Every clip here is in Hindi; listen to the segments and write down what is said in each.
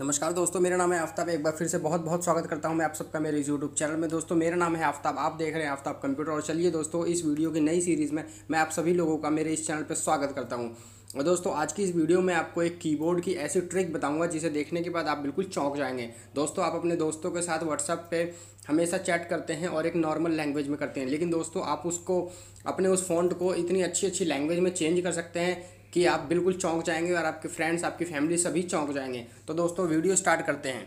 नमस्कार दोस्तों मेरा नाम है आफ्ताब एक बार फिर से बहुत बहुत स्वागत करता हूं मैं आप सबका मेरे यूट्यूब चैनल में दोस्तों मेरा नाम है आफ्ताब आप देख रहे हैं आफ्ताब कंप्यूटर और चलिए दोस्तों इस वीडियो की नई सीरीज़ में मैं आप सभी लोगों का मेरे इस चैनल पर स्वागत करता हूँ और दोस्तों आज की इस वीडियो में आपको एक कीबोर्ड की ऐसी ट्रिक बताऊंगा जिसे देखने के बाद आप बिल्कुल चौंक जाएंगे दोस्तों आप अपने दोस्तों के साथ व्हाट्सअप पे हमेशा चैट करते हैं और एक नॉर्मल लैंग्वेज में करते हैं लेकिन दोस्तों आप उसको अपने उस फ़ॉन्ट को इतनी अच्छी अच्छी लैंग्वेज में चेंज कर सकते हैं कि आप बिल्कुल चौंक जाएंगे और आपके फ्रेंड्स आपकी फैमिली सभी चौंक जाएंगे तो दोस्तों वीडियो स्टार्ट करते हैं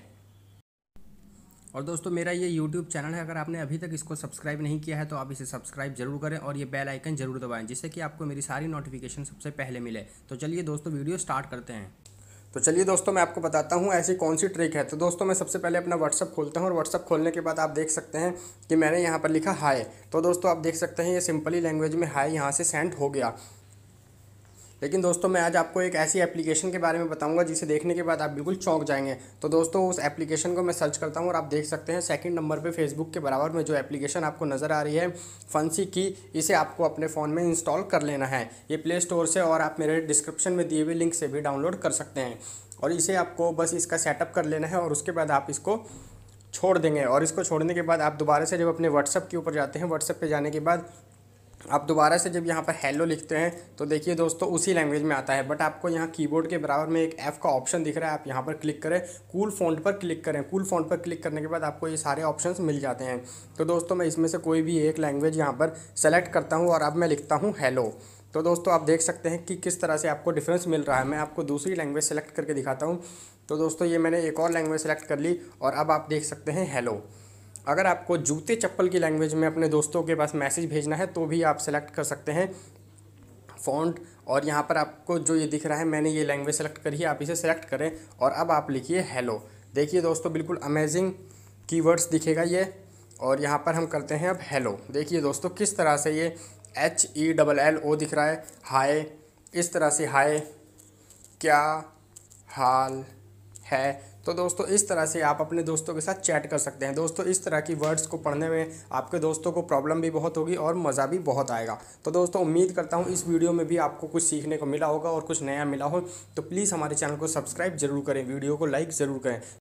और दोस्तों मेरा ये यूट्यूब चैनल है अगर आपने अभी तक इसको सब्सक्राइब नहीं किया है तो आप इसे सब्सक्राइब जरूर करें और ये बेल आइकन जरूर दबाएं जिससे कि आपको मेरी सारी नोटिफिकेशन सबसे पहले मिले तो चलिए दोस्तों वीडियो स्टार्ट करते हैं तो चलिए दोस्तों मैं आपको बताता हूँ ऐसी कौन सी ट्रिक है तो दोस्तों मैं सबसे पहले अपना व्हाट्सअप खोलता हूँ और व्हाट्सअप खोलने के बाद आप देख सकते हैं कि मैंने यहाँ पर लिखा हाय तो दोस्तों आप देख सकते हैं ये सिंपली लैंग्वेज में हाय यहाँ से सेंड हो गया लेकिन दोस्तों मैं आज आपको एक ऐसी एप्लीकेशन के बारे में बताऊंगा जिसे देखने के बाद आप बिल्कुल चौंक जाएंगे तो दोस्तों उस एप्लीकेशन को मैं सर्च करता हूँ और आप देख सकते हैं सेकंड नंबर पे फेसबुक के बराबर में जो एप्लीकेशन आपको नज़र आ रही है फंसी की इसे आपको अपने फ़ोन में इंस्टॉल कर लेना है ये प्ले स्टोर से और आप मेरे डिस्क्रिप्शन में दिए हुए लिंक से भी डाउनलोड कर सकते हैं और इसे आपको बस इसका सेटअप कर लेना है और उसके बाद आप इसको छोड़ देंगे और इसको छोड़ने के बाद आप दोबारा से जब अपने व्हाट्सअप के ऊपर जाते हैं व्हाट्सअप पर जाने के बाद आप दोबारा से जब यहाँ पर हेलो लिखते हैं तो देखिए दोस्तों उसी लैंग्वेज में आता है बट आपको यहाँ कीबोर्ड के बराबर में एक ऐप का ऑप्शन दिख रहा है आप यहाँ पर क्लिक करें कूल फ़ॉन्ट पर क्लिक करें कूल फ़ॉन्ट पर क्लिक करने के बाद आपको ये सारे ऑप्शंस मिल जाते हैं तो दोस्तों मैं इसमें से कोई भी एक लैंग्वेज यहाँ पर सेलेक्ट करता हूँ और अब मैं लिखता हूँ हेलो तो दोस्तों आप देख सकते हैं कि किस तरह से आपको डिफरेंस मिल रहा है मैं आपको दूसरी लैंग्वेज सेलेक्ट करके दिखाता हूँ तो दोस्तों ये मैंने एक और लैंग्वेज सेलेक्ट कर ली और अब आप देख सकते हैं हेलो अगर आपको जूते चप्पल की लैंग्वेज में अपने दोस्तों के पास मैसेज भेजना है तो भी आप सेलेक्ट कर सकते हैं फ़ॉन्ट और यहाँ पर आपको जो ये दिख रहा है मैंने ये लैंग्वेज सेलेक्ट करी है आप इसे सेलेक्ट करें और अब आप लिखिए हेलो देखिए दोस्तों बिल्कुल अमेजिंग कीवर्ड्स दिखेगा ये और यहाँ पर हम करते हैं अब हेलो देखिए दोस्तों किस तरह से ये H E double L O दिख रहा है हाय इस तरह से हाय क्या हाल है तो दोस्तों इस तरह से आप अपने दोस्तों के साथ चैट कर सकते हैं दोस्तों इस तरह की वर्ड्स को पढ़ने में आपके दोस्तों को प्रॉब्लम भी बहुत होगी और मज़ा भी बहुत आएगा तो दोस्तों उम्मीद करता हूँ इस वीडियो में भी आपको कुछ सीखने को मिला होगा और कुछ नया मिला हो तो प्लीज़ हमारे चैनल को सब्सक्राइब जरूर करें वीडियो को लाइक ज़रूर करें